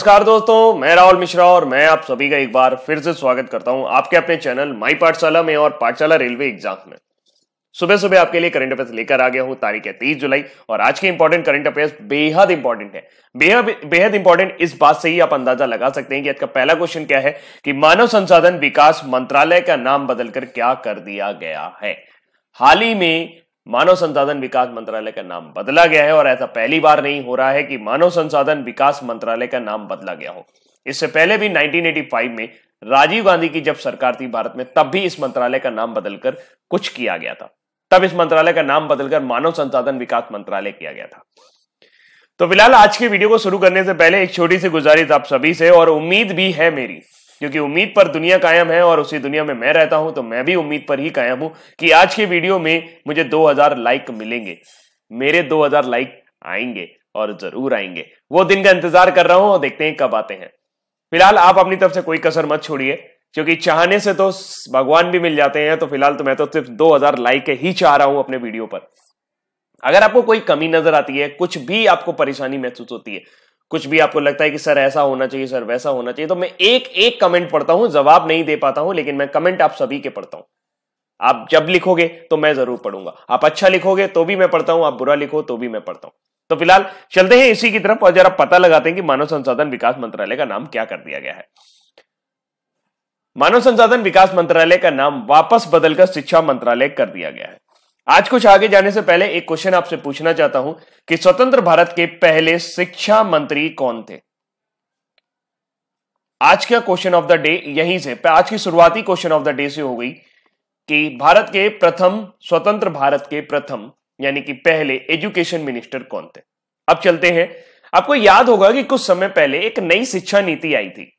नमस्कार दोस्तों मैं राहुल मिश्रा और मैं आप सभी का एक बार फिर से स्वागत करता हूं आपके अपने चैनल माई पाठशाला में और पाठशाला रेलवे एग्जाम में सुबह सुबह आपके लिए करंट अफेयर्स लेकर आ गया हूं तारीख है तीस जुलाई और आज के इंपॉर्टेंट करंट अफेयर्स बेहद इंपॉर्टेंट है बेहद बेहद इंपॉर्टेंट इस बात से ही आप अंदाजा लगा सकते हैं कि आज का पहला क्वेश्चन क्या है कि मानव संसाधन विकास मंत्रालय का नाम बदलकर क्या कर दिया गया है हाल ही में मानव संसाधन विकास मंत्रालय का नाम बदला गया है और ऐसा पहली बार नहीं हो रहा है कि मानव संसाधन विकास मंत्रालय का नाम बदला गया हो इससे पहले भी 1985 में राजीव गांधी की जब सरकार थी भारत में तब भी इस मंत्रालय का नाम बदलकर कुछ किया गया था तब इस मंत्रालय का नाम बदलकर मानव संसाधन विकास मंत्रालय किया गया था तो फिलहाल आज की वीडियो को शुरू करने से पहले एक छोटी सी गुजारिश आप सभी से और उम्मीद भी है मेरी क्योंकि उम्मीद पर दुनिया कायम है और उसी दुनिया में मैं रहता हूं तो मैं भी उम्मीद पर ही कायम हूं कि आज के वीडियो में मुझे 2000 लाइक मिलेंगे मेरे 2000 लाइक आएंगे और जरूर आएंगे वो दिन का इंतजार कर रहा हूं और देखते हैं कब आते हैं फिलहाल आप अपनी तरफ से कोई कसर मत छोड़िए क्योंकि चाहने से तो भगवान भी मिल जाते हैं तो फिलहाल तो मैं तो सिर्फ 2000 लाइक ही चाह रहा हूं अपने वीडियो पर अगर आपको कोई कमी नजर आती है कुछ भी आपको परेशानी महसूस होती है कुछ भी आपको लगता है कि सर ऐसा होना चाहिए सर वैसा होना चाहिए तो मैं एक एक कमेंट पढ़ता हूं जवाब नहीं दे पाता हूं लेकिन मैं कमेंट आप सभी के पढ़ता हूं आप जब लिखोगे तो मैं जरूर पढ़ूंगा आप अच्छा लिखोगे तो भी मैं पढ़ता हूं आप बुरा लिखो तो भी मैं पढ़ता हूं तो फिलहाल चलते हैं इसी की तरफ और जरा पता लगाते हैं कि मानव संसाधन विकास मंत्रालय का नाम क्या कर दिया गया है मानव संसाधन विकास मंत्रालय का नाम वापस बदलकर शिक्षा मंत्रालय कर दिया गया है आज कुछ आगे जाने से पहले एक क्वेश्चन आपसे पूछना चाहता हूं कि स्वतंत्र भारत के पहले शिक्षा मंत्री कौन थे आज का क्वेश्चन ऑफ द डे यहीं से आज की शुरुआती क्वेश्चन ऑफ द डे से हो गई कि भारत के प्रथम स्वतंत्र भारत के प्रथम यानी कि पहले एजुकेशन मिनिस्टर कौन थे अब चलते हैं आपको याद होगा कि कुछ समय पहले एक नई शिक्षा नीति आई थी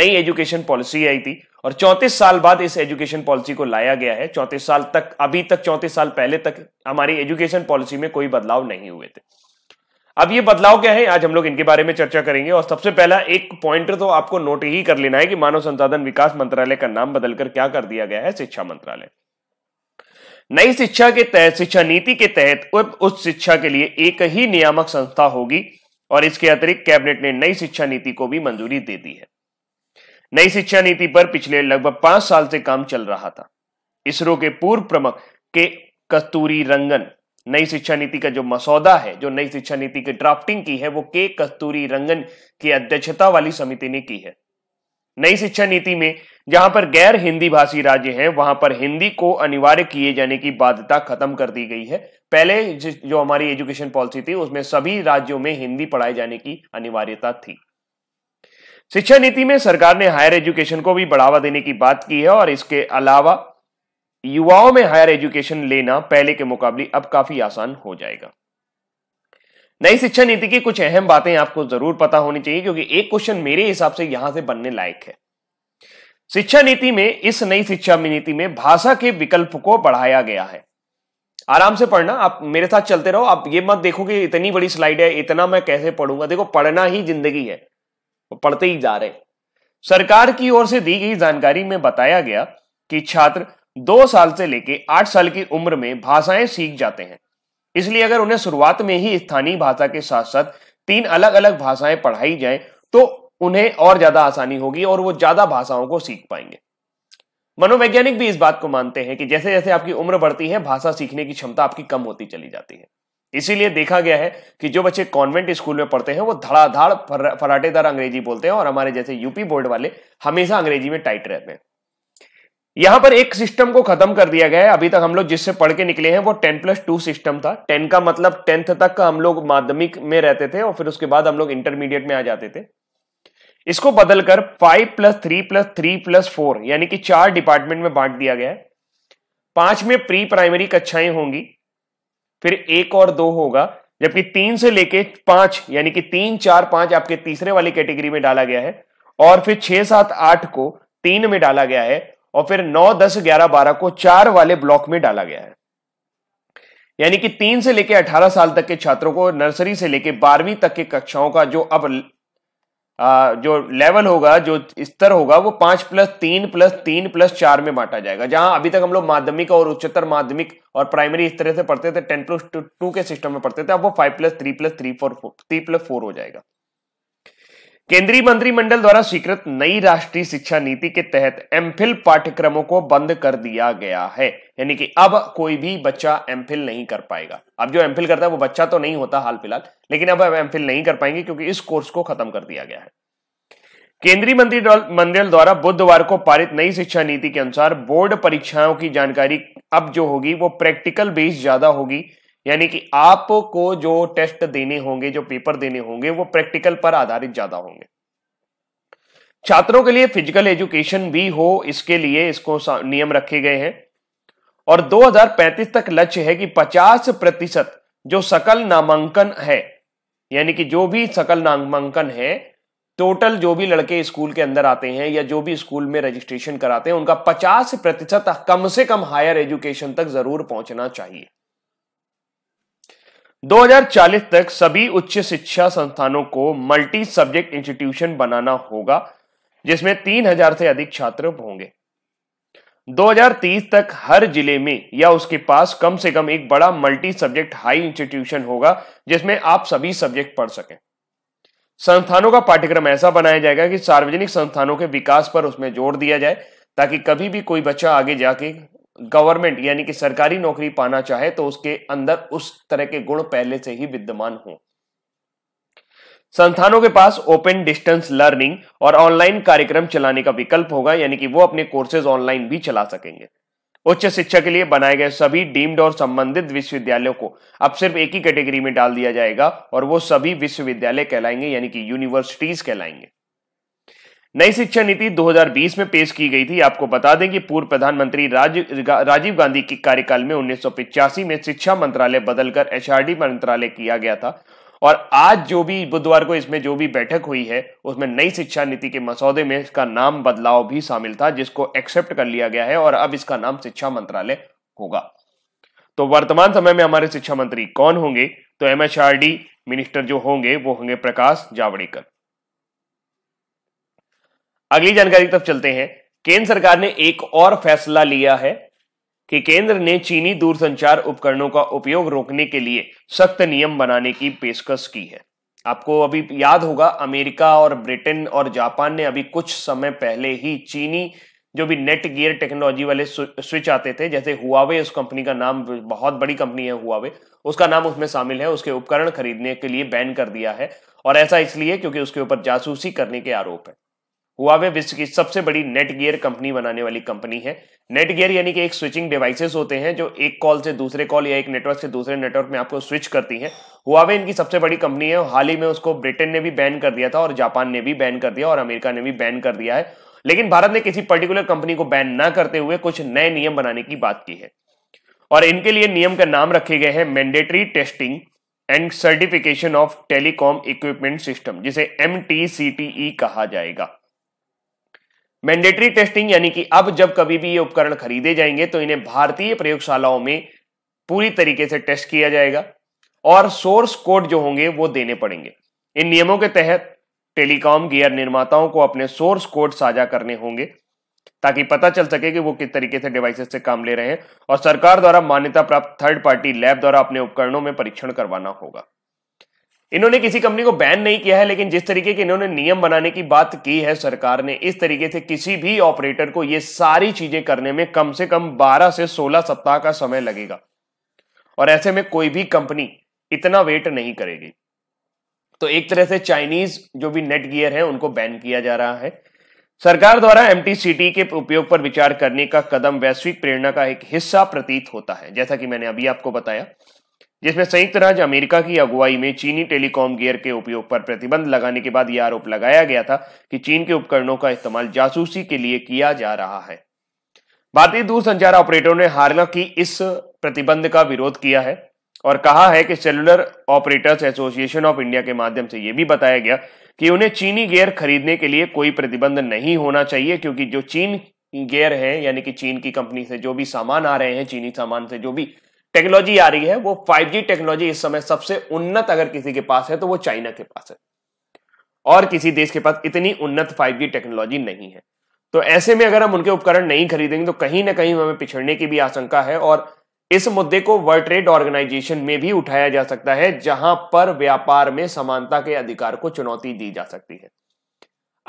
नई एजुकेशन पॉलिसी आई थी और 34 साल बाद इस एजुकेशन पॉलिसी को लाया गया है 34 साल तक अभी तक 34 साल पहले तक हमारी एजुकेशन पॉलिसी में कोई बदलाव नहीं हुए थे अब ये बदलाव क्या है आज हम लोग इनके बारे में चर्चा करेंगे और सबसे पहला एक पॉइंटर तो आपको नोट ही कर लेना है कि मानव संसाधन विकास मंत्रालय का नाम बदलकर क्या कर दिया गया है शिक्षा मंत्रालय नई शिक्षा के तहत शिक्षा नीति के तहत उच्च शिक्षा के लिए एक ही नियामक संस्था होगी और इसके अतिरिक्त कैबिनेट ने नई शिक्षा नीति को भी मंजूरी दे दी है नई शिक्षा नीति पर पिछले लगभग पांच साल से काम चल रहा था इसरो के पूर्व प्रमुख के कस्तूरी रंगन नई शिक्षा नीति का जो मसौदा है जो नई शिक्षा नीति की ड्राफ्टिंग की है वो के कस्तूरी रंगन की अध्यक्षता वाली समिति ने की है नई शिक्षा नीति में जहां पर गैर हिंदी भाषी राज्य हैं वहां पर हिंदी को अनिवार्य किए जाने की बाध्यता खत्म कर दी गई है पहले जो हमारी एजुकेशन पॉलिसी थी उसमें सभी राज्यों में हिंदी पढ़ाए जाने की अनिवार्यता थी शिक्षा नीति में सरकार ने हायर एजुकेशन को भी बढ़ावा देने की बात की है और इसके अलावा युवाओं में हायर एजुकेशन लेना पहले के मुकाबले अब काफी आसान हो जाएगा नई शिक्षा नीति की कुछ अहम बातें आपको जरूर पता होनी चाहिए क्योंकि एक क्वेश्चन मेरे हिसाब से यहां से बनने लायक है शिक्षा नीति में इस नई शिक्षा नीति में भाषा के विकल्प को बढ़ाया गया है आराम से पढ़ना आप मेरे साथ चलते रहो आप ये मत देखो कि इतनी बड़ी स्लाइड है इतना मैं कैसे पढ़ूंगा देखो पढ़ना ही जिंदगी है पढ़ते ही जा रहे सरकार की ओर से दी गई जानकारी में बताया गया कि छात्र दो साल से लेकर आठ साल की उम्र में भाषाएं सीख जाते हैं इसलिए अगर उन्हें शुरुआत में ही स्थानीय भाषा के साथ साथ तीन अलग अलग भाषाएं पढ़ाई जाए तो उन्हें और ज्यादा आसानी होगी और वो ज्यादा भाषाओं को सीख पाएंगे मनोवैज्ञानिक भी इस बात को मानते हैं कि जैसे जैसे आपकी उम्र बढ़ती है भाषा सीखने की क्षमता आपकी कम होती चली जाती है इसीलिए देखा गया है कि जो बच्चे कॉन्वेंट स्कूल में पढ़ते हैं वो धड़ाधड़ फराटेदार अंग्रेजी बोलते हैं और हमारे जैसे यूपी बोर्ड वाले हमेशा अंग्रेजी में टाइट रहते हैं यहां पर एक सिस्टम को खत्म कर दिया गया है अभी तक हम लोग जिससे पढ़ के निकले हैं वो टेन प्लस टू सिस्टम था टेन का मतलब टेंथ तक का हम लोग माध्यमिक में रहते थे और फिर उसके बाद हम लोग इंटरमीडिएट में आ जाते थे इसको बदलकर five plus three plus three plus four यानी कि चार डिपार्टमेंट में बांट दिया गया है पांच में प्री प्राइमरी कक्षाएं होंगी फिर एक और दो होगा जबकि तीन से लेके पांच यानी कि तीन चार पांच आपके तीसरे वाली कैटेगरी में डाला गया है और फिर छह सात आठ को तीन में डाला गया है और फिर नौ दस ग्यारह बारह को चार वाले ब्लॉक में डाला गया है यानी कि तीन से लेकर अठारह साल तक के छात्रों को नर्सरी से लेकर बारहवीं तक के कक्षाओं का जो अब जो लेवल होगा जो स्तर होगा वो पांच प्लस तीन प्लस तीन प्लस चार में बांटा जाएगा जहां अभी तक हम लोग माध्यमिक और उच्चतर माध्यमिक और प्राइमरी इस तरह से पढ़ते थे टेन प्लस टू के सिस्टम में पढ़ते थे अब वो five plus three plus three four three plus four हो जाएगा केंद्रीय मंत्रिमंडल द्वारा स्वीकृत नई राष्ट्रीय शिक्षा नीति के तहत एमफिल पाठ्यक्रमों को बंद कर दिया गया है यानी कि अब कोई भी बच्चा एमफिल नहीं कर पाएगा अब जो एमफिल करता है वो बच्चा तो नहीं होता हाल फिलहाल लेकिन अब एमफिल नहीं कर पाएंगे क्योंकि इस कोर्स को खत्म कर दिया गया है केंद्रीय मंत्री मंडल द्वारा बुधवार को पारित नई शिक्षा नीति के अनुसार बोर्ड परीक्षाओं की जानकारी अब जो होगी वो प्रैक्टिकल बेस्ड ज्यादा होगी यानी कि आपको जो टेस्ट देने होंगे जो पेपर देने होंगे वो प्रैक्टिकल पर आधारित ज्यादा होंगे छात्रों के लिए फिजिकल एजुकेशन भी हो इसके लिए इसको नियम रखे गए हैं और 2035 तक लक्ष्य है कि 50 प्रतिशत जो सकल नामांकन है यानी कि जो भी सकल नामांकन है टोटल जो भी लड़के स्कूल के अंदर आते हैं या जो भी स्कूल में रजिस्ट्रेशन कराते हैं उनका 50 प्रतिशत कम से कम हायर एजुकेशन तक जरूर पहुंचना चाहिए 2040 तक सभी उच्च शिक्षा संस्थानों को मल्टी सब्जेक्ट इंस्टीट्यूशन बनाना होगा जिसमें 3000 से अधिक छात्र होंगे 2030 तक हर जिले में या उसके पास कम से कम एक बड़ा मल्टी सब्जेक्ट हाई इंस्टीट्यूशन होगा जिसमें आप सभी सब्जेक्ट पढ़ सकें संस्थानों का पाठ्यक्रम ऐसा बनाया जाएगा कि सार्वजनिक संस्थानों के विकास पर उसमें जोर दिया जाए ताकि कभी भी कोई बच्चा आगे जाके गवर्नमेंट यानी कि सरकारी नौकरी पाना चाहे तो उसके अंदर उस तरह के गुण पहले से ही विद्यमान हों संस्थानों के पास ओपन डिस्टेंस लर्निंग और ऑनलाइन कार्यक्रम चलाने का विकल्प होगा यानी कि वो अपने कोर्सेज ऑनलाइन भी चला सकेंगे उच्च शिक्षा के लिए बनाए गए सभी डीम्ड और संबंधित विश्वविद्यालयों को अब सिर्फ एक ही कैटेगरी में डाल दिया जाएगा और वो सभी विश्वविद्यालय कहलाएंगे यानी कि यूनिवर्सिटीज कहलाएंगे नई शिक्षा नीति 2020 में पेश की गई थी आपको बता दें कि पूर्व प्रधानमंत्री राजीव गांधी के कार्यकाल में उन्नीस में शिक्षा मंत्रालय बदलकर एचआरडी मंत्रालय किया गया था और आज जो भी बुधवार को इसमें जो भी बैठक हुई है उसमें नई शिक्षा नीति के मसौदे में इसका नाम बदलाव भी शामिल था जिसको एक्सेप्ट कर लिया गया है और अब इसका नाम शिक्षा मंत्रालय होगा तो वर्तमान समय में हमारे शिक्षा मंत्री कौन होंगे तो एमएचआरडी मिनिस्टर जो होंगे वो होंगे प्रकाश जावड़ेकर अगली जानकारी तब चलते हैं केंद्र सरकार ने एक और फैसला लिया है कि केंद्र ने चीनी दूरसंचार उपकरणों का उपयोग रोकने के लिए सख्त नियम बनाने की पेशकश की है आपको अभी याद होगा अमेरिका और ब्रिटेन और जापान ने अभी कुछ समय पहले ही चीनी जो भी नेट गियर टेक्नोलॉजी वाले स्विच आते थे जैसे हुआवे उस कंपनी का नाम बहुत बड़ी कंपनी है हुआवे उसका नाम उसमें शामिल है उसके उपकरण खरीदने के लिए बैन कर दिया है और ऐसा इसलिए क्योंकि उसके ऊपर जासूसी करने के आरोप है हुआवे विश्व की सबसे बड़ी नेट गियर कंपनी बनाने वाली कंपनी है नेट गियर यानी कि एक स्विचिंग डिवाइसेस होते हैं जो एक कॉल से दूसरे कॉल या एक नेटवर्क से दूसरे नेटवर्क में आपको स्विच करती है हुआवे इनकी सबसे बड़ी कंपनी है हाल ही में उसको ब्रिटेन ने भी बैन कर दिया था और जापान ने भी बैन कर दिया और अमेरिका ने भी बैन कर दिया है लेकिन भारत ने किसी पर्टिकुलर कंपनी को बैन ना करते हुए कुछ नए नियम बनाने की बात की है और इनके लिए नियम का नाम रखे गए हैं mandatory testing and certification of telecom equipment system जिसे एम e कहा जाएगा मैंडेटरी टेस्टिंग यानी कि अब जब कभी भी ये उपकरण खरीदे जाएंगे तो इन्हें भारतीय प्रयोगशालाओं में पूरी तरीके से टेस्ट किया जाएगा और सोर्स कोड जो होंगे वो देने पड़ेंगे इन नियमों के तहत टेलीकॉम गियर निर्माताओं को अपने सोर्स कोड साझा करने होंगे ताकि पता चल सके कि वो किस तरीके से डिवाइसेस से काम ले रहे हैं और सरकार द्वारा मान्यता प्राप्त थर्ड पार्टी लैब द्वारा अपने उपकरणों में परीक्षण करवाना होगा इन्होंने किसी कंपनी को बैन नहीं किया है लेकिन जिस तरीके के इन्होंने नियम बनाने की बात की है सरकार ने इस तरीके से किसी भी ऑपरेटर को ये सारी चीजें करने में कम से कम 12 से 16 सप्ताह का समय लगेगा और ऐसे में कोई भी कंपनी इतना वेट नहीं करेगी तो एक तरह से चाइनीज जो भी नेट गियर है उनको बैन किया जा रहा है सरकार द्वारा एम के उपयोग पर विचार करने का कदम वैश्विक प्रेरणा का एक हिस्सा प्रतीत होता है जैसा कि मैंने अभी आपको बताया जिसमें संयुक्त राज्य अमेरिका की अगुवाई में चीनी टेलीकॉम गियर के उपयोग पर प्रतिबंध लगाने के बाद यह आरोप लगाया गया था कि चीन के उपकरणों का इस्तेमाल जासूसी के लिए किया जा रहा है भारतीय दूरसंचार ऑपरेटरों ने हालांकि इस प्रतिबंध का विरोध किया है और कहा है कि cellular operators association of India के माध्यम से यह भी बताया गया कि उन्हें चीनी गेयर खरीदने के लिए कोई प्रतिबंध नहीं होना चाहिए क्योंकि जो चीन गेयर है यानी कि चीन की कंपनी से जो भी सामान आ रहे हैं चीनी सामान से जो भी टेक्नोलॉजी आ रही है वो 5G टेक्नोलॉजी इस समय सबसे उन्नत अगर किसी के पास है तो वो चाइना के पास है और किसी देश के पास इतनी उन्नत 5G टेक्नोलॉजी नहीं है तो ऐसे में अगर हम उनके उपकरण नहीं खरीदेंगे तो कहीं ना कहीं हमें पिछड़ने की भी आशंका है और इस मुद्दे को वर्ल्ड ट्रेड ऑर्गेनाइजेशन में भी उठाया जा सकता है जहां पर व्यापार में समानता के अधिकार को चुनौती दी जा सकती है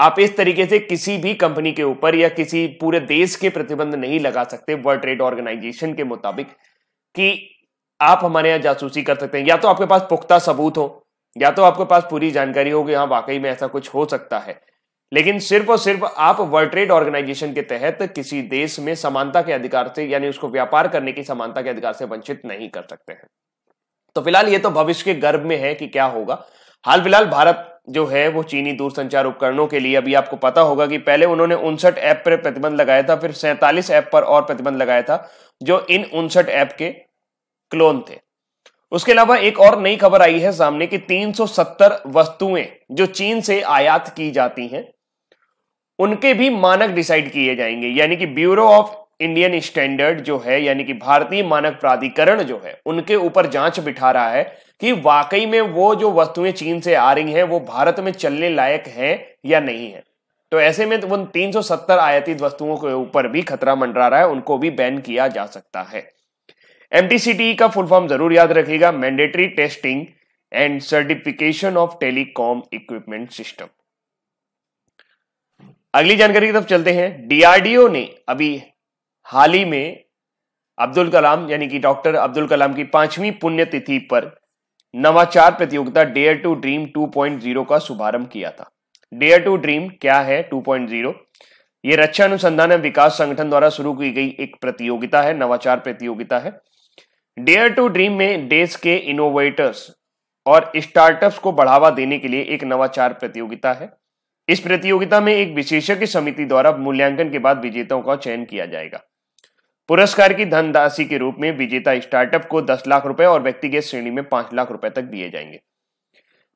आप इस तरीके से किसी भी कंपनी के ऊपर या किसी पूरे देश के प्रतिबंध नहीं लगा सकते वर्ल्ड ट्रेड ऑर्गेनाइजेशन के मुताबिक कि आप हमारे यहाँ जासूसी कर सकते हैं या तो आपके पास पुख्ता सबूत हो या तो आपके पास पूरी जानकारी हो कि हाँ वाकई में ऐसा कुछ हो सकता है लेकिन सिर्फ और सिर्फ आप वर्ल्ड ट्रेड ऑर्गेनाइजेशन के तहत किसी देश में समानता के अधिकार से यानी उसको व्यापार करने की समानता के अधिकार से वंचित नहीं कर सकते हैं तो फिलहाल ये तो भविष्य के गर्भ में है कि क्या होगा हाल फिलहाल भारत जो है वो चीनी दूरसंचार उपकरणों के लिए अभी आपको पता होगा कि पहले उन्होंने उनसठ ऐप पर प्रतिबंध लगाया था फिर सैंतालीस ऐप पर और प्रतिबंध लगाया था जो इन उनसठ ऐप के क्लोन थे उसके अलावा एक और नई खबर आई है सामने कि 370 वस्तुएं जो चीन से आयात की जाती हैं उनके भी मानक डिसाइड किए जाएंगे यानी कि ब्यूरो ऑफ इंडियन स्टैंडर्ड जो है यानी कि भारतीय मानक प्राधिकरण जो है उनके ऊपर जांच बिठा रहा है कि वाकई में वो जो वस्तुएं चीन से आ रही हैं वो भारत में चलने लायक है या नहीं है तो ऐसे में तो उन 370 आयातित वस्तुओं के ऊपर भी खतरा मंडरा रहा है उनको भी बैन किया जा सकता है एमटीसीटी e का फुल फॉर्म जरूर याद रखेगा mandatory testing and certification of telecom equipment system अगली जानकारी की तरफ चलते हैं डीआरडीओ ने अभी हाल ही में अब्दुल कलाम यानी कि डॉक्टर अब्दुल कलाम की पांचवी पुण्यतिथि पर नवाचार प्रतियोगिता डेयर टू ड्रीम 2.0 का शुभारंभ किया था डेयर टू ड्रीम क्या है 2.0 ये रक्षा अनुसंधान एवं विकास संगठन द्वारा शुरू की गई एक प्रतियोगिता है नवाचार प्रतियोगिता है डेयर टू ड्रीम में देश के इनोवेटर्स और स्टार्टअप्स को बढ़ावा देने के लिए एक नवाचार प्रतियोगिता है इस प्रतियोगिता में एक विशेषज्ञ समिति द्वारा मूल्यांकन के बाद विजेताओं का चयन किया जाएगा पुरस्कार की धनराशि के रूप में विजेता स्टार्टअप को दस लाख रुपए और व्यक्तिगत श्रेणी में पांच लाख रुपए तक दिए जाएंगे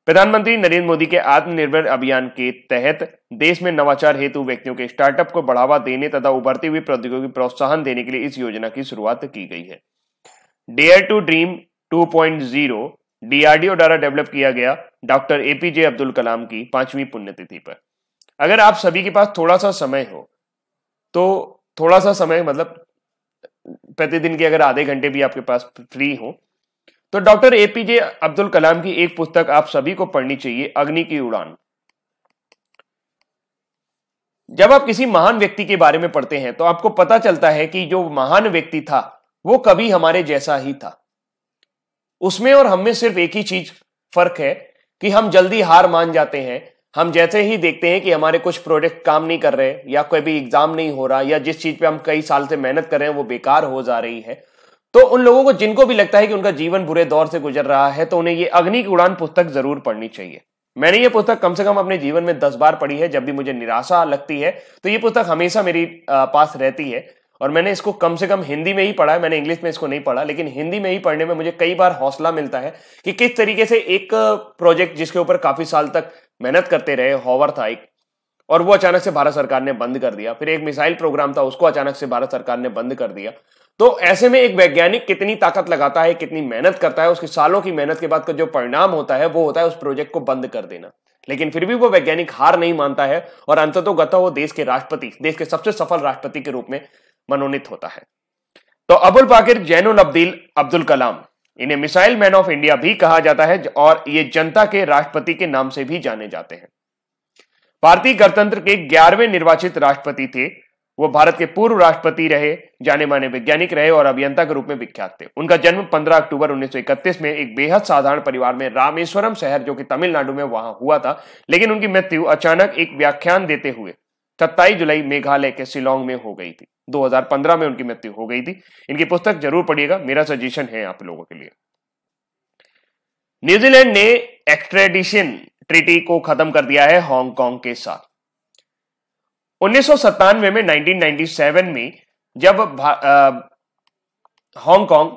प्रधानमंत्री नरेंद्र मोदी के आत्मनिर्भर अभियान के तहत देश में नवाचार हेतु व्यक्तियों के स्टार्टअप को बढ़ावा देने तथा उभरती हुई प्रौद्योगिकी प्रोत्साहन देने के लिए इस योजना की शुरुआत की गई है डेयर टू ड्रीम 2.0 डीआरडीओ द्वारा डेवलप किया गया डॉक्टर एपीजे अब्दुल कलाम की पांचवी पुण्यतिथि पर अगर आप सभी के पास थोड़ा सा समय हो तो थोड़ा सा समय मतलब प्रतिदिन के अगर आधे घंटे भी आपके पास फ्री हो तो डॉक्टर एपीजे अब्दुल कलाम की एक पुस्तक आप सभी को पढ़नी चाहिए अग्नि की उड़ान जब आप किसी महान व्यक्ति के बारे में पढ़ते हैं तो आपको पता चलता है कि जो महान व्यक्ति था वो कभी हमारे जैसा ही था उसमें और हमें सिर्फ एक ही चीज फर्क है कि हम जल्दी हार मान जाते हैं हम जैसे ही देखते हैं कि हमारे कुछ प्रोजेक्ट काम नहीं कर रहे या कोई भी एग्जाम नहीं हो रहा या जिस चीज पे हम कई साल से मेहनत कर रहे हैं वो बेकार हो जा रही है तो उन लोगों को जिनको भी लगता है कि उनका जीवन बुरे दौर से गुजर रहा है तो उन्हें ये अग्नि की उड़ान पुस्तक जरूर पढ़नी चाहिए मैंने ये पुस्तक कम से कम अपने जीवन में दस बार पढ़ी है जब भी मुझे निराशा लगती है तो ये पुस्तक हमेशा मेरी पास रहती है और मैंने इसको कम से कम हिंदी में ही पढ़ा है मैंने इंग्लिश में इसको नहीं पढ़ा लेकिन हिंदी में ही पढ़ने में मुझे कई बार हौसला मिलता है कि किस तरीके से एक प्रोजेक्ट जिसके ऊपर काफी साल तक मेहनत करते रहे हॉवर था एक और वो अचानक से भारत सरकार ने बंद कर दिया फिर एक मिसाइल प्रोग्राम था उसको अचानक से भारत सरकार ने बंद कर दिया तो ऐसे में एक वैज्ञानिक कितनी ताकत लगाता है कितनी मेहनत करता है उसके सालों की मेहनत के बाद का जो परिणाम होता है वो होता है उस प्रोजेक्ट को बंद कर देना लेकिन फिर भी वो वैज्ञानिक हार नहीं मानता है और गता वो देश के राष्ट्रपति देश के सबसे सफल राष्ट्रपति के रूप में मनोनीत होता है तो अबुल पाकिर जैनुल अब्दील अब्दुल कलाम इन्हें मिसाइल मैन ऑफ इंडिया भी कहा जाता है और ये जनता के राष्ट्रपति के नाम से भी जाने जाते हैं भारतीय गणतंत्र के ग्यारहवें निर्वाचित राष्ट्रपति थे वो भारत के पूर्व राष्ट्रपति रहे जाने माने वैज्ञानिक रहे और अभियंता के रूप में विख्यात थे उनका जन्म 15 अक्टूबर 1931 में एक बेहद साधारण परिवार में रामेश्वरम शहर जो कि तमिलनाडु में वहां हुआ था लेकिन उनकी मृत्यु अचानक एक व्याख्यान देते हुए सत्ताईस जुलाई मेघालय के शिलोंग में हो गई थी 2015 में उनकी मृत्यु हो गई थी इनकी पुस्तक जरूर पढ़िएगा मेरा सजेशन है आप लोगों के लिए न्यूजीलैंड ने एक्सट्रेडिशन ट्रिटी को खत्म कर दिया है हांगकांग के साथ उन्नीस में 1997 में जब हांगकांग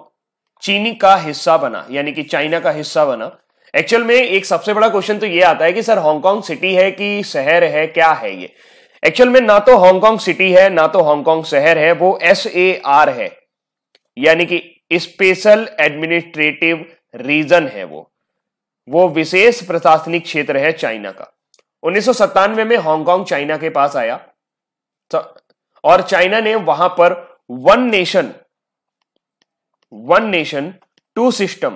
चीनी का हिस्सा बना यानी कि चाइना का हिस्सा बना एक्चुअल में एक सबसे बड़ा क्वेश्चन तो ये आता है कि सर हांगकांग सिटी है कि शहर है क्या है ये एक्चुअल में ना तो हांगकांग सिटी है ना तो हांगकांग शहर है वो एस ए आर है यानी कि स्पेशल एडमिनिस्ट्रेटिव रीजन है वो वो विशेष प्रशासनिक क्षेत्र है चाइना का उन्नीस में हांगकांग चाइना के पास आया तो, और चाइना ने वहां पर one nation one nation two system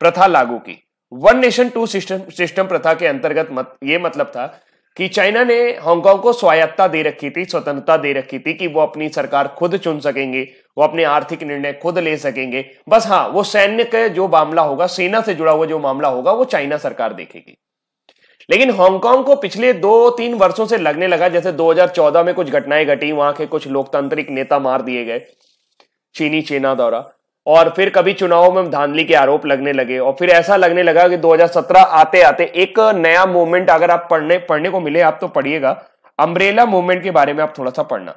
प्रथा लागू की one nation two system system प्रथा के अंतर्गत मत, ये मतलब था कि चाइना ने हांगकांग को स्वायत्ता दे रखी थी स्वतंत्रता दे रखी थी कि वो अपनी सरकार खुद चुन सकेंगे वो अपने आर्थिक निर्णय खुद ले सकेंगे बस हाँ वो सैन्य का जो मामला होगा सेना से जुड़ा हुआ जो मामला होगा वो चाइना सरकार देखेगी लेकिन हांगकांग को पिछले दो तीन वर्षों से लगने लगा जैसे 2014 में कुछ घटनाएं घटी वहां के कुछ लोकतांत्रिक नेता मार दिए गए चीनी चेना द्वारा और फिर कभी चुनाव में धांधली के आरोप लगने लगे और फिर ऐसा लगने लगा कि 2017 आते आते एक नया मूवमेंट अगर आप पढ़ने पढ़ने को मिले आप तो पढ़िएगा अम्ब्रेला मूवमेंट के बारे में आप थोड़ा सा पढ़ना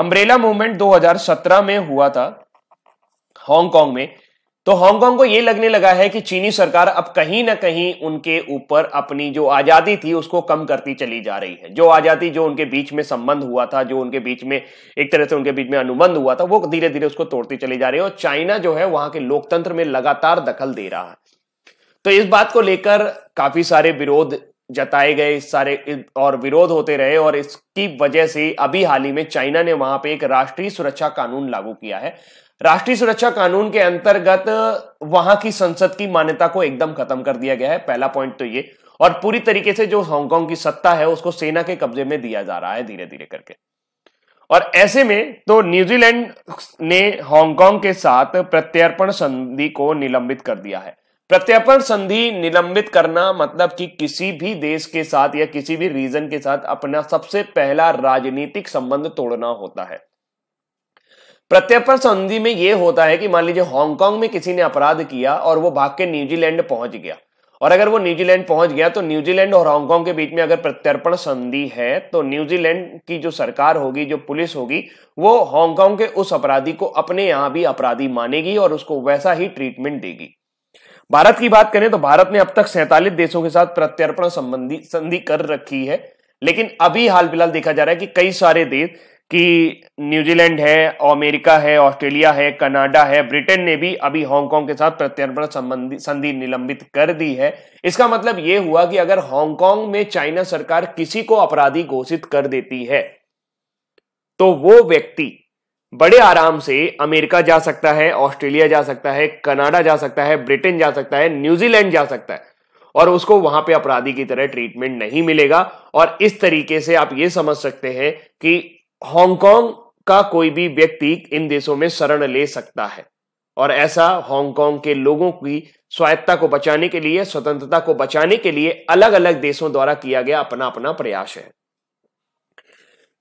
अम्ब्रेला मूवमेंट 2017 में हुआ था हांगकांग में तो हांगकांग को यह लगने लगा है कि चीनी सरकार अब कहीं ना कहीं उनके ऊपर अपनी जो आजादी थी उसको कम करती चली जा रही है जो आजादी जो उनके बीच में संबंध हुआ था जो उनके बीच में एक तरह से उनके बीच में अनुबंध हुआ था वो धीरे धीरे उसको तोड़ती चली जा रही है और चाइना जो है वहां के लोकतंत्र में लगातार दखल दे रहा है तो इस बात को लेकर काफी सारे विरोध जताए गए सारे और विरोध होते रहे और इसकी वजह से अभी हाल ही में चाइना ने वहां पे एक राष्ट्रीय सुरक्षा कानून लागू किया है राष्ट्रीय सुरक्षा कानून के अंतर्गत वहां की संसद की मान्यता को एकदम खत्म कर दिया गया है पहला पॉइंट तो ये और पूरी तरीके से जो हांगकांग की सत्ता है उसको सेना के कब्जे में दिया जा रहा है धीरे धीरे करके और ऐसे में तो न्यूजीलैंड ने हांगकांग के साथ प्रत्यर्पण संधि को निलंबित कर दिया है प्रत्यर्पण संधि निलंबित करना मतलब कि किसी भी देश के साथ या किसी भी रीजन के साथ अपना सबसे पहला राजनीतिक संबंध तोड़ना होता है प्रत्यर्पण संधि में यह होता है कि मान लीजिए हांगकांग में किसी ने अपराध किया और वो भाग के न्यूजीलैंड पहुंच गया और अगर वो न्यूजीलैंड पहुंच गया तो न्यूजीलैंड और हांगकांग के बीच में अगर प्रत्यर्पण संधि है तो न्यूजीलैंड की जो सरकार होगी जो पुलिस होगी वो हांगकांग के उस अपराधी को अपने यहां भी अपराधी मानेगी और उसको वैसा ही ट्रीटमेंट देगी भारत की बात करें तो भारत ने अब तक सैंतालीस देशों के साथ प्रत्यर्पण संबंधी संधि कर रखी है लेकिन अभी हाल फिलहाल देखा जा रहा है कि कई सारे देश कि न्यूजीलैंड है अमेरिका है ऑस्ट्रेलिया है कनाडा है ब्रिटेन ने भी अभी हांगकांग के साथ प्रत्यर्पण संबंधी संधि निलंबित कर दी है इसका मतलब यह हुआ कि अगर हांगकांग में चाइना सरकार किसी को अपराधी घोषित कर देती है तो वो व्यक्ति बड़े आराम से अमेरिका जा सकता है ऑस्ट्रेलिया जा सकता है कनाडा जा सकता है ब्रिटेन जा सकता है न्यूजीलैंड जा सकता है और उसको वहां पे अपराधी की तरह ट्रीटमेंट नहीं मिलेगा और इस तरीके से आप ये समझ सकते हैं कि हांगकांग का कोई भी व्यक्ति इन देशों में शरण ले सकता है और ऐसा हांगकांग के लोगों की स्वायत्ता को बचाने के लिए स्वतंत्रता को बचाने के लिए अलग अलग देशों द्वारा किया गया अपना अपना प्रयास है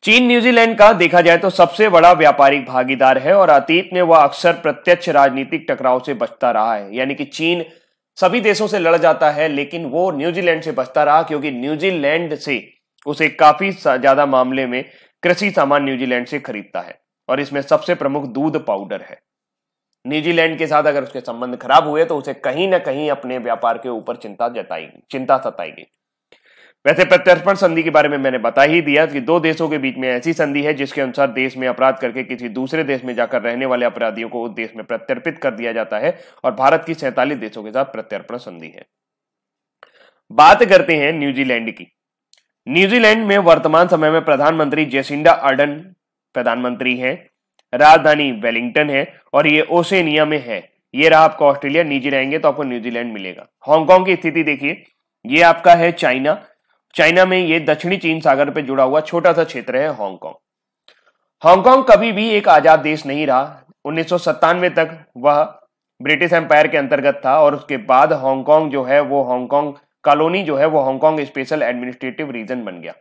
चीन न्यूजीलैंड का देखा जाए तो सबसे बड़ा व्यापारिक भागीदार है और अतीत में वह अक्सर प्रत्यक्ष राजनीतिक टकराव से बचता रहा है यानी कि चीन सभी देशों से लड़ जाता है लेकिन वो न्यूजीलैंड से बचता रहा क्योंकि न्यूजीलैंड से उसे काफी ज्यादा मामले में कृषि सामान न्यूजीलैंड से खरीदता है और इसमें सबसे प्रमुख दूध पाउडर है न्यूजीलैंड के साथ अगर उसके संबंध खराब हुए तो उसे कहीं ना कहीं अपने व्यापार के ऊपर चिंता जताएगी चिंता सताएगी वैसे प्रत्यर्पण संधि के बारे में मैंने बता ही दिया कि दो देशों के बीच में ऐसी संधि है जिसके अनुसार देश में अपराध करके किसी दूसरे देश में जाकर रहने वाले अपराधियों को उस देश में प्रत्यर्पित कर दिया जाता है और भारत की सैंतालीस देशों के साथ प्रत्यर्पण संधि है बात करते हैं न्यूजीलैंड की न्यूजीलैंड में वर्तमान समय में प्रधानमंत्री जेसिंडा आर्डन प्रधानमंत्री हैं राजधानी वेलिंगटन है और ये ओसेनिया में है ये रहा आपका ऑस्ट्रेलिया नीचे रहेंगे तो आपको न्यूजीलैंड मिलेगा हांगकांग की स्थिति देखिए ये आपका है चाइना चाइना में ये दक्षिणी चीन सागर पर जुड़ा हुआ छोटा सा क्षेत्र है हांगकांग हांगकांग कभी भी एक आजाद देश नहीं रहा उन्नीस तक वह ब्रिटिश एम्पायर के अंतर्गत था और उसके बाद हांगकांग जो है वो हांगकांग कॉलोनी जो है वो हांगकांग स्पेशल एडमिनिस्ट्रेटिव रीजन बन गया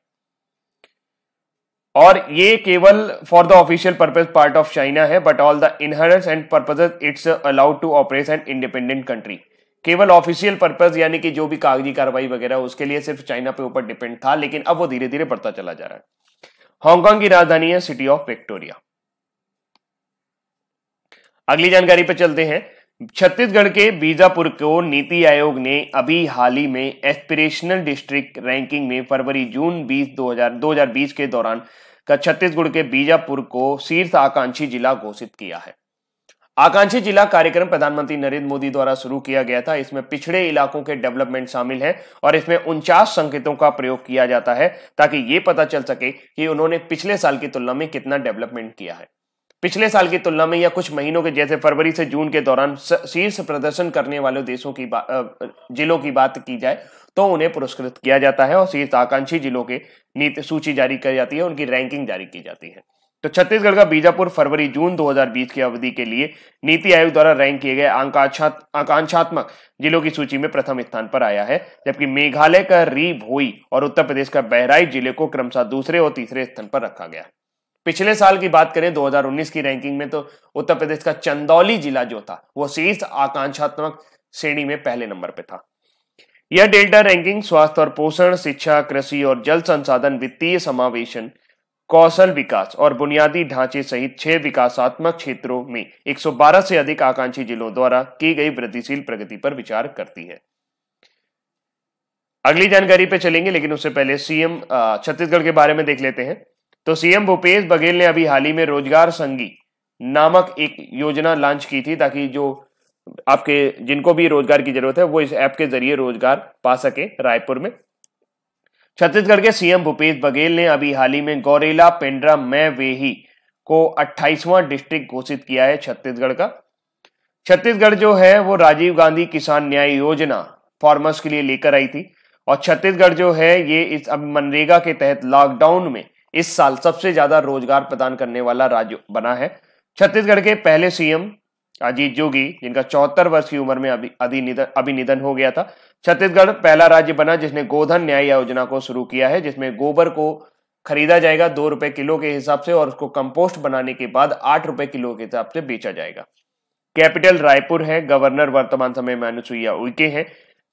और ये केवल for the official purpose part of China है but all the inherence and purposes it's allowed to operate and independent country केवल ऑफिशियल पर्पज यानी कि जो भी कागजी कार्रवाई वगैरह उसके लिए सिर्फ चाइना पे ऊपर डिपेंड था लेकिन अब वो धीरे धीरे बढ़ता चला जा रहा है हांगकांग की राजधानी है सिटी ऑफ विक्टोरिया अगली जानकारी पे चलते हैं छत्तीसगढ़ के बीजापुर को नीति आयोग ने अभी हाल ही में एस्पिरेशनल डिस्ट्रिक्ट रैंकिंग में फरवरी जून 20 2000 2020 के दौरान का छत्तीसगढ़ के बीजापुर को शीर्ष आकांक्षी जिला घोषित किया है आकांक्षी जिला कार्यक्रम प्रधानमंत्री नरेंद्र मोदी द्वारा शुरू किया गया था इसमें पिछड़े इलाकों के डेवलपमेंट शामिल है और इसमें उनचास संकेतों का प्रयोग किया जाता है ताकि ये पता चल सके कि उन्होंने पिछले साल की तुलना में कितना डेवलपमेंट किया है पिछले साल की तुलना में या कुछ महीनों के जैसे फरवरी से जून के दौरान शीर्ष प्रदर्शन करने वाले देशों की जिलों की बात की जाए तो उन्हें पुरस्कृत किया जाता है और शीर्ष आकांक्षी जिलों के नीति सूची जारी की जाती है उनकी रैंकिंग जारी की जाती है तो छत्तीसगढ़ का बीजापुर फरवरी जून 2020 की अवधि के लिए नीति आयोग द्वारा रैंक किए गए आकांक्षात्मक जिलों की सूची में प्रथम स्थान पर आया है जबकि मेघालय का री भोई और उत्तर प्रदेश का बहराइच जिले को क्रमशः दूसरे और तीसरे स्थान पर रखा गया पिछले साल की बात करें 2019 की रैंकिंग में तो उत्तर प्रदेश का चंदौली जिला जो था वो शीर्ष आकांक्षात्मक श्रेणी में पहले नंबर पर था यह डेल्टा रैंकिंग स्वास्थ्य और पोषण शिक्षा कृषि और जल संसाधन वित्तीय समावेशन कौशल विकास और बुनियादी ढांचे सहित छह विकासात्मक क्षेत्रों में 112 से अधिक आकांक्षी जिलों द्वारा की गई वृद्धिशील प्रगति पर विचार करती है अगली जानकारी पे चलेंगे लेकिन उससे पहले सीएम छत्तीसगढ़ के बारे में देख लेते हैं तो सीएम भूपेश बघेल ने अभी हाल ही में रोजगार संगी नामक एक योजना लॉन्च की थी ताकि जो आपके जिनको भी रोजगार की जरूरत है वो इस ऐप के जरिए रोजगार पा सके रायपुर में छत्तीसगढ़ के सीएम भूपेश बघेल ने अभी हाल ही में गौरेला पेंड्रा मैं वेही को 28वां डिस्ट्रिक्ट घोषित किया है छत्तीसगढ़ का छत्तीसगढ़ जो है वो राजीव गांधी किसान न्याय योजना फार्मर्स के लिए लेकर आई थी और छत्तीसगढ़ जो है ये इस अब मनरेगा के तहत लॉकडाउन में इस साल सबसे ज्यादा रोजगार प्रदान करने वाला राज्य बना है छत्तीसगढ़ के पहले सीएम अजीत जोगी जिनका चौहत्तर वर्ष की उम्र में अभी अभी निधन हो गया था छत्तीसगढ़ पहला राज्य बना जिसने गोधन न्याय योजना को शुरू किया है जिसमें गोबर को खरीदा जाएगा दो रुपए किलो के हिसाब से और उसको कंपोस्ट बनाने के बाद आठ रुपए किलो के हिसाब से बेचा जाएगा कैपिटल रायपुर है गवर्नर वर्तमान समय में अनुसुईया उइके हैं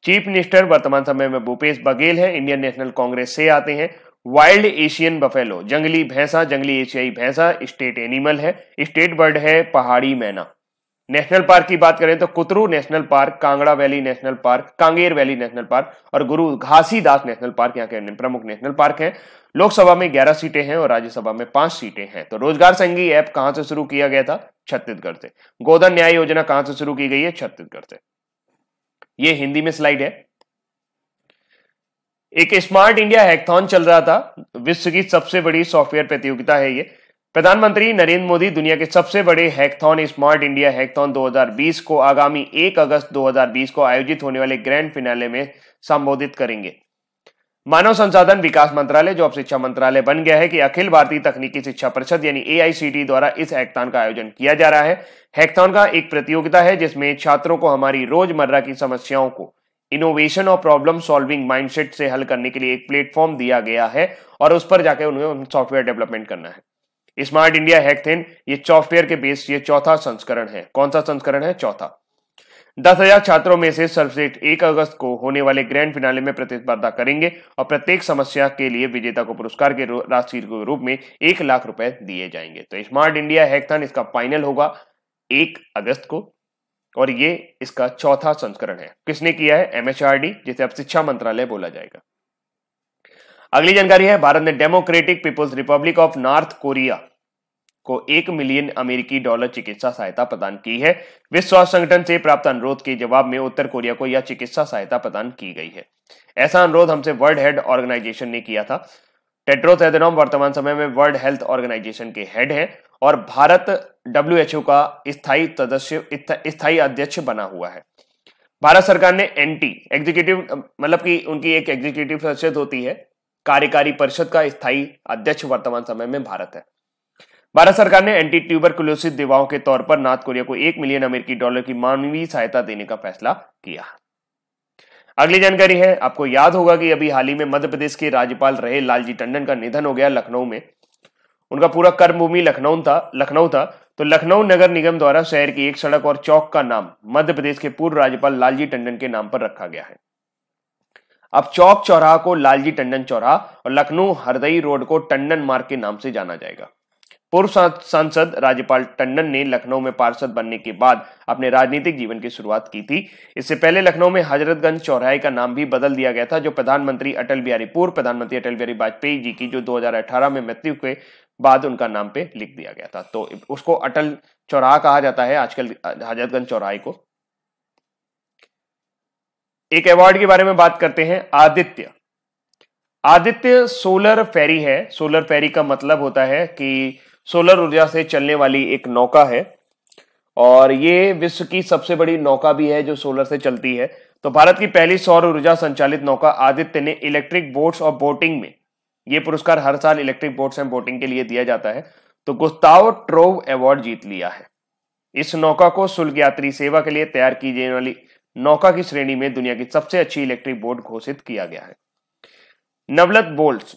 चीफ मिनिस्टर वर्तमान समय में भूपेश बघेल है इंडियन नेशनल कांग्रेस से आते हैं वाइल्ड एशियन बफेलो जंगली भैंसा जंगली एशियाई भैंसा स्टेट एनिमल है स्टेट बर्ड है पहाड़ी मैना नेशनल पार्क की बात करें तो Kutru national park Kangra valley national park Kanger valley national park और गुरु घासीदास नेशनल पार्क यहाँ के प्रमुख नेशनल पार्क हैं लोकसभा में 11 सीटें हैं और राज्यसभा में 5 सीटें हैं तो रोजगार संघी ऐप कहां से शुरू किया गया था छत्तीसगढ़ से गोधन न्याय योजना कहां से शुरू की गई है छत्तीसगढ़ से ये हिंदी में स्लाइड है एक स्मार्ट इंडिया हैकथॉन चल रहा था विश्व की सबसे बड़ी सॉफ्टवेयर प्रतियोगिता है ये प्रधानमंत्री नरेंद्र मोदी दुनिया के सबसे बड़े हैकथॉन स्मार्ट इंडिया हैकथॉन 2020 को आगामी 1 अगस्त 2020 को आयोजित होने वाले ग्रैंड फिनाले में संबोधित करेंगे मानव संसाधन विकास मंत्रालय जो अब शिक्षा मंत्रालय बन गया है कि अखिल भारतीय तकनीकी शिक्षा परिषद यानी ए द्वारा इस हैकथॉन का आयोजन किया जा रहा है हैकथॉन का एक प्रतियोगिता है जिसमें छात्रों को हमारी रोजमर्रा की समस्याओं को इनोवेशन और प्रॉब्लम सॉल्विंग माइंडसेट से हल करने के लिए एक प्लेटफॉर्म दिया गया है और उस पर जाकर उन्हें सॉफ्टवेयर डेवलपमेंट करना है स्मार्ट इंडिया हैकथेन ये सॉफ्टवेयर के बेस ये चौथा संस्करण है कौन सा संस्करण है चौथा दस हजार छात्रों में से सर्वश्रेष्ठ एक अगस्त को होने वाले ग्रैंड फिनाले में प्रतिस्पर्धा करेंगे और प्रत्येक समस्या के लिए विजेता को पुरस्कार के राशि के रूप में एक लाख रुपए दिए जाएंगे तो स्मार्ट इंडिया हैकथन इसका फाइनल होगा एक अगस्त को और ये इसका चौथा संस्करण है किसने किया है एमएचआरडी जिसे अब शिक्षा मंत्रालय बोला जाएगा अगली जानकारी है भारत ने democratic people's republic of north Korea को एक मिलियन अमेरिकी डॉलर चिकित्सा सहायता प्रदान की है विश्व स्वास्थ्य संगठन से प्राप्त अनुरोध के जवाब में उत्तर कोरिया को यह चिकित्सा सहायता प्रदान की गई है ऐसा अनुरोध हमसे वर्ल्ड हेड ऑर्गेनाइजेशन ने किया था टेड्रोस वर्तमान समय में वर्ल्ड हेल्थ ऑर्गेनाइजेशन के हेड हैं और भारत डब्ल्यू का स्थायी सदस्य स्थायी अध्यक्ष बना हुआ है भारत सरकार ने एंटी एग्जीक्यूटिव मतलब कि उनकी एक एग्जीक्यूटिव परिषद होती है कार्यकारी परिषद का स्थायी अध्यक्ष वर्तमान समय में भारत है भारत सरकार ने एंटी ट्यूबर ट्यूबरकुलोसिस दवाओं के तौर पर नॉर्थ कोरिया को एक मिलियन अमेरिकी डॉलर की मानवीय सहायता देने का फैसला किया अगली जानकारी है आपको याद होगा कि अभी हाल ही में मध्य प्रदेश के राज्यपाल रहे लालजी टंडन का निधन हो गया लखनऊ में उनका पूरा कर्म भूमि लखनऊ था लखनऊ था तो लखनऊ नगर निगम द्वारा शहर की एक सड़क और चौक का नाम मध्य प्रदेश के पूर्व राज्यपाल लालजी टंडन के नाम पर रखा गया है अब चौक चौराह को लालजी टंडन चौराह और लखनऊ हरदई रोड को टंडन मार्ग के नाम से जाना जाएगा पूर्व सांसद राज्यपाल टंडन ने लखनऊ में पार्षद बनने के बाद अपने राजनीतिक जीवन की शुरुआत की थी इससे पहले लखनऊ में हजरतगंज चौराहे का नाम भी बदल दिया गया था जो प्रधानमंत्री अटल बिहारी पूर्व प्रधानमंत्री अटल बिहारी वाजपेयी जी की जो 2018 में मृत्यु के बाद उनका नाम पे लिख दिया गया था तो उसको अटल चौराहा कहा जाता है आजकल हजरतगंज चौराहे को एक अवार्ड के बारे में बात करते हैं आदित्य आदित्य सोलर फेरी है सोलर फेरी का मतलब होता है कि सोलर ऊर्जा से चलने वाली एक नौका है और ये विश्व की सबसे बड़ी नौका भी है जो सोलर से चलती है तो भारत की पहली सौर ऊर्जा संचालित नौका आदित्य ने इलेक्ट्रिक बोट्स और बोटिंग में ये पुरस्कार हर साल इलेक्ट्रिक बोट्स एंड बोटिंग के लिए दिया जाता है तो गुस्ताव ट्रोव अवार्ड जीत लिया है इस नौका को शुल्क यात्री सेवा के लिए तैयार की जाने वाली नौका की श्रेणी में दुनिया की सबसे अच्छी इलेक्ट्रिक बोट घोषित किया गया है नवलत बोल्ट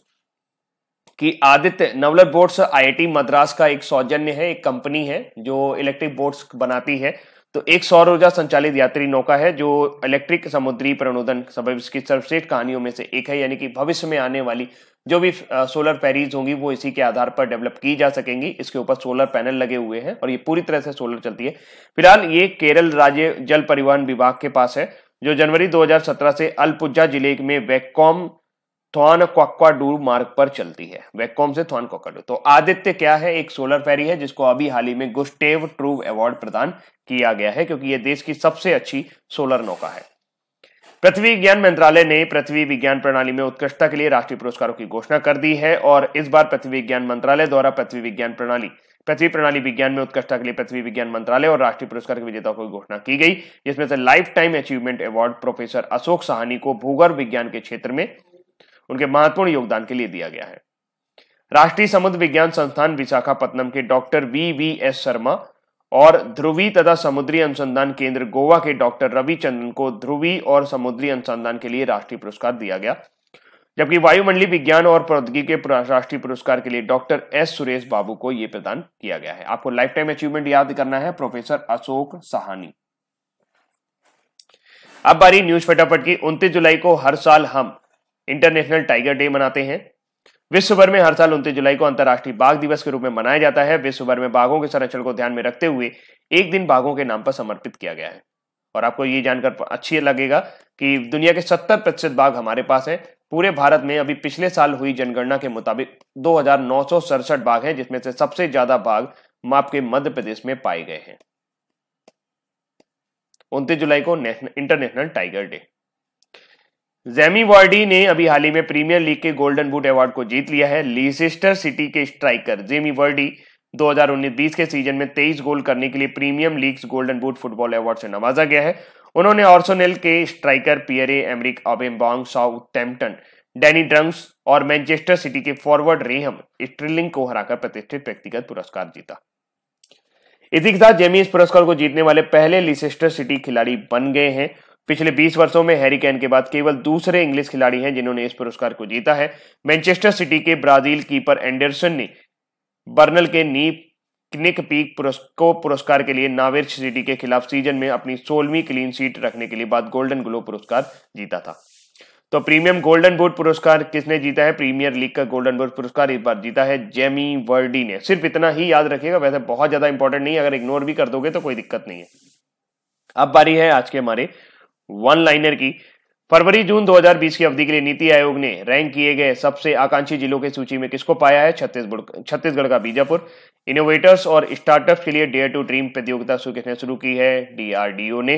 की आदित्य नवलत बोट्स आईआईटी मद्रास का एक सौजन्य है एक कंपनी है जो इलेक्ट्रिक बोट्स बनाती है तो एक सौर ऊर्जा संचालित यात्री नौका है जो इलेक्ट्रिक समुद्री प्रणोदन की सर्वश्रेष्ठ कहानियों में से एक है यानी कि भविष्य में आने वाली जो भी सोलर फेरीज होंगी वो इसी के आधार पर डेवलप की जा सकेंगी इसके ऊपर सोलर पैनल लगे हुए हैं और ये पूरी तरह से सोलर चलती है फिलहाल ये केरल राज्य जल परिवहन विभाग के पास है जो जनवरी 2017 से अलपुजा जिले में वैकॉम थ्वान क्वाक्वाडू मार्ग पर चलती है वैकॉम से थ्वान क्वाकाडू तो आदित्य क्या है एक सोलर फेरी है जिसको अभी हाल ही में गुस्टेव ट्रूव अवार्ड प्रदान किया गया है क्योंकि ये देश की सबसे अच्छी सोलर नौका है पृथ्वी विज्ञान मंत्रालय ने पृथ्वी विज्ञान प्रणाली में उत्कृष्टता के लिए राष्ट्रीय पुरस्कारों की घोषणा कर दी है और इस बार पृथ्वी विज्ञान मंत्रालय द्वारा पृथ्वी विज्ञान प्रणाली पृथ्वी प्रणाली विज्ञान में उत्कृष्टता के लिए पृथ्वी विज्ञान मंत्रालय और राष्ट्रीय पुरस्कार के विजेताओं की घोषणा की गई जिसमें से lifetime achievement award professor Ashok Sahni को भूगर्भ विज्ञान के क्षेत्र में उनके महत्वपूर्ण योगदान के लिए दिया गया है राष्ट्रीय समुद्र विज्ञान संस्थान विशाखापत्तनम के doctor V V S Sharma और ध्रुवी तथा समुद्री अनुसंधान केंद्र गोवा के डॉक्टर रविचंद्रन को ध्रुवी और समुद्री अनुसंधान के लिए राष्ट्रीय पुरस्कार दिया गया जबकि वायुमंडली विज्ञान और प्रौद्योगिकी के राष्ट्रीय पुरस्कार के लिए डॉक्टर एस सुरेश बाबू को यह प्रदान किया गया है आपको लाइफ टाइम अचीवमेंट याद करना है प्रोफेसर अशोक सहानी अब बारी न्यूज फटाफट की 29 जुलाई को हर साल हम इंटरनेशनल टाइगर डे मनाते हैं विश्व भर में हर साल उनतीस जुलाई को अंतर्राष्ट्रीय बाघ दिवस के रूप में मनाया जाता है विश्व भर में बाघों के संरक्षण को ध्यान में रखते हुए एक दिन बाघों के नाम पर समर्पित किया गया है और आपको ये जानकर अच्छी लगेगा कि दुनिया के 70 प्रतिशत बाघ हमारे पास है पूरे भारत में अभी पिछले साल हुई जनगणना के मुताबिक दो बाघ हैं जिसमें से सबसे ज्यादा बाघ माप के मध्य प्रदेश में पाए गए हैं उनतीस जुलाई को international tiger day Jamie Vardy ने अभी हाल ही में प्रीमियर लीग के गोल्डन बूट अवार्ड को जीत लिया है लीसेस्टर सिटी के स्ट्राइकर जेमी वर्डी 2019-20 के सीजन में 23 गोल करने के लिए premium league golden boot football award से नवाजा गया है उन्होंने ऑर्सोनेल के striker Pierre Emerick Aubameyang south Danny Danny ड्रंग्स और मैनचेस्टर सिटी के फॉरवर्ड रेहम स्ट्रिलिंग को हराकर प्रतिष्ठित व्यक्तिगत पुरस्कार जीता इसी के साथ जेमी इस पुरस्कार को जीतने वाले पहले लिसेस्टर सिटी खिलाड़ी बन गए हैं पिछले 20 वर्षों में हैरी कैन के बाद केवल दूसरे इंग्लिश खिलाड़ी हैं जिन्होंने इस पुरस्कार को जीता है मैनचेस्टर सिटी के ब्राजील कीपर एंडरसन ने बर्नल के नी निक पीक को पुरस्कार के लिए नावेर सिटी के खिलाफ सीजन में अपनी सोलहवीं क्लीन सीट रखने के लिए बाद गोल्डन ग्लोब पुरस्कार जीता था तो प्रीमियम गोल्डन बोर्ड पुरस्कार किसने जीता है प्रीमियर लीग का गोल्डन बोर्ड पुरस्कार इस बार जीता है जेमी वर्डी ने सिर्फ इतना ही याद रखिएगा वैसे बहुत ज्यादा इंपॉर्टेंट नहीं अगर इग्नोर भी कर दोगे तो कोई दिक्कत नहीं है अब बारी है आज के हमारे वन लाइनर की फरवरी जून 2020 की अवधि के लिए नीति आयोग ने रैंक किए गए सबसे आकांक्षी जिलों की सूची में किसको पाया है छत्तीसगढ़ छत्तीसगढ़ का बीजापुर इनोवेटर्स और स्टार्टअप के लिए डेयर टू ड्रीम प्रतियोगिता शुरू की है डीआरडीओ ने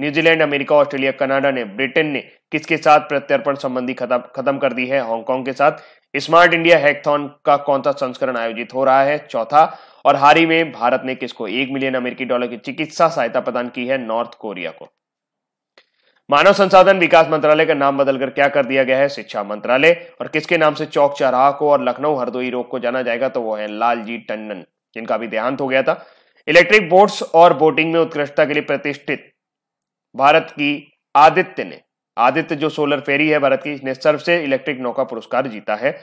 न्यूजीलैंड अमेरिका ऑस्ट्रेलिया कनाडा ने ब्रिटेन ने किसके साथ प्रत्यर्पण संबंधी खत्म खत्म कर दी है हांगकांग के साथ स्मार्ट इंडिया हैकथॉन का कौन सा संस्करण आयोजित हो रहा है चौथा और हाल ही में भारत ने किसको एक मिलियन अमेरिकी डॉलर की चिकित्सा सहायता प्रदान की है नॉर्थ कोरिया को मानव संसाधन विकास मंत्रालय का नाम बदलकर क्या कर दिया गया है शिक्षा मंत्रालय और किसके नाम से चौक चौराह को और लखनऊ हरदोई रोग को जाना जाएगा तो वो है लालजी टंडन जिनका भी देहांत हो गया था इलेक्ट्रिक बोट्स और बोटिंग में उत्कृष्टता के लिए प्रतिष्ठित भारत की आदित्य ने आदित्य जो सोलर फेरी है भारत की इसने से इलेक्ट्रिक नौका पुरस्कार जीता है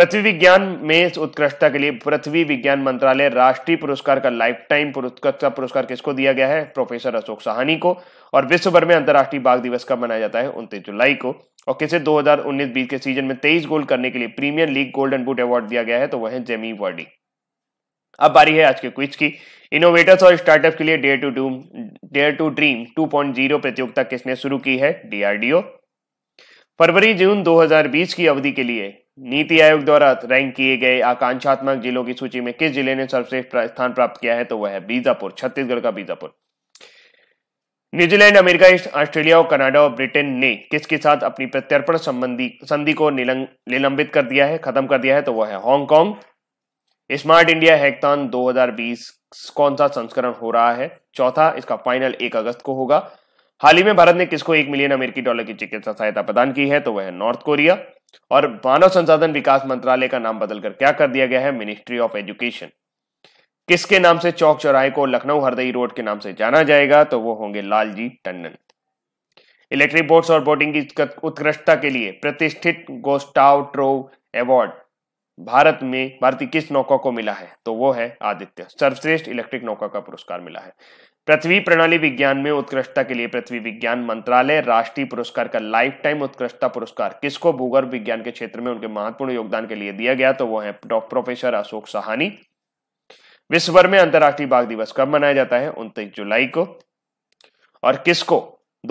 पृथ्वी विज्ञान में उत्कृष्टता के लिए पृथ्वी विज्ञान मंत्रालय राष्ट्रीय पुरस्कार का लाइफ टाइम उत्कृष्टता पुरस्कार किसको दिया गया है प्रोफेसर अशोक सहानी को और विश्व भर में अंतर्राष्ट्रीय बाघ दिवस का मनाया जाता है उनतीस जुलाई को और किसे 2019-20 के सीजन में 23 गोल करने के लिए premier league golden boot award दिया गया है तो वह है जेमी वर्डी अब बारी है आज के क्विज की इनोवेटर्स और स्टार्टअप के लिए dare to doom dare to dream two प्रतियोगिता किसने शुरू की है डीआरडीओ फरवरी जून 2020 की अवधि के लिए नीति आयोग द्वारा रैंक किए गए आकांक्षात्मक जिलों की सूची में किस जिले ने सर्वश्रेष्ठ स्थान प्राप्त किया है तो वह है बीजापुर छत्तीसगढ़ का बीजापुर न्यूजीलैंड अमेरिका ऑस्ट्रेलिया और कनाडा और ब्रिटेन ने किसके साथ अपनी प्रत्यर्पण संबंधी संधि को निलंबित कर दिया है खत्म कर दिया है तो वह है हांगकांग स्मार्ट इंडिया हैकथॉन 2020 कौन सा संस्करण हो रहा है चौथा इसका फाइनल एक अगस्त को होगा हाल ही में भारत ने किसको एक मिलियन अमेरिकी डॉलर की चिकित्सा सहायता प्रदान की है तो वह नॉर्थ कोरिया और मानव संसाधन विकास मंत्रालय का नाम बदलकर क्या कर दिया गया है मिनिस्ट्री ऑफ एजुकेशन किसके नाम से चौक चौराहे को लखनऊ हरदई रोड के नाम से जाना जाएगा तो वो होंगे लालजी टंडन इलेक्ट्रिक बोर्ड्स और बोटिंग की उत्कृष्टता के लिए प्रतिष्ठित गोस्टाव ट्रोव अवार्ड भारत में भारतीय किस नौका को मिला है तो वो है आदित्य सर्वश्रेष्ठ इलेक्ट्रिक नौका का पुरस्कार मिला है पृथ्वी प्रणाली विज्ञान में उत्कृष्टता के लिए पृथ्वी विज्ञान मंत्रालय राष्ट्रीय पुरस्कार का लाइफ टाइम उत्कृष्टता पुरस्कार किसको भूगर्भ विज्ञान के क्षेत्र में उनके महत्वपूर्ण योगदान के लिए दिया गया तो वो है प्रोफेसर अशोक सहानी विश्व भर में अंतर्राष्ट्रीय बाघ दिवस कब मनाया जाता है उनतीस जुलाई को और किसको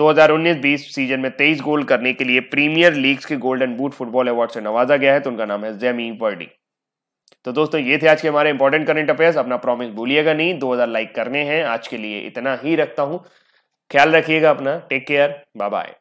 2019-20 सीजन में 23 गोल करने के लिए प्रीमियर लीग के गोल्डन बूट फुटबॉल अवार्ड से नवाजा गया है तो उनका नाम है जेमी वर्डी तो दोस्तों ये थे आज के हमारे इंपॉर्टेंट करंट अफेयर्स अपना प्रॉमिस भूलिएगा नहीं 2000 लाइक करने हैं आज के लिए इतना ही रखता हूं ख्याल रखिएगा अपना टेक केयर बाय बाय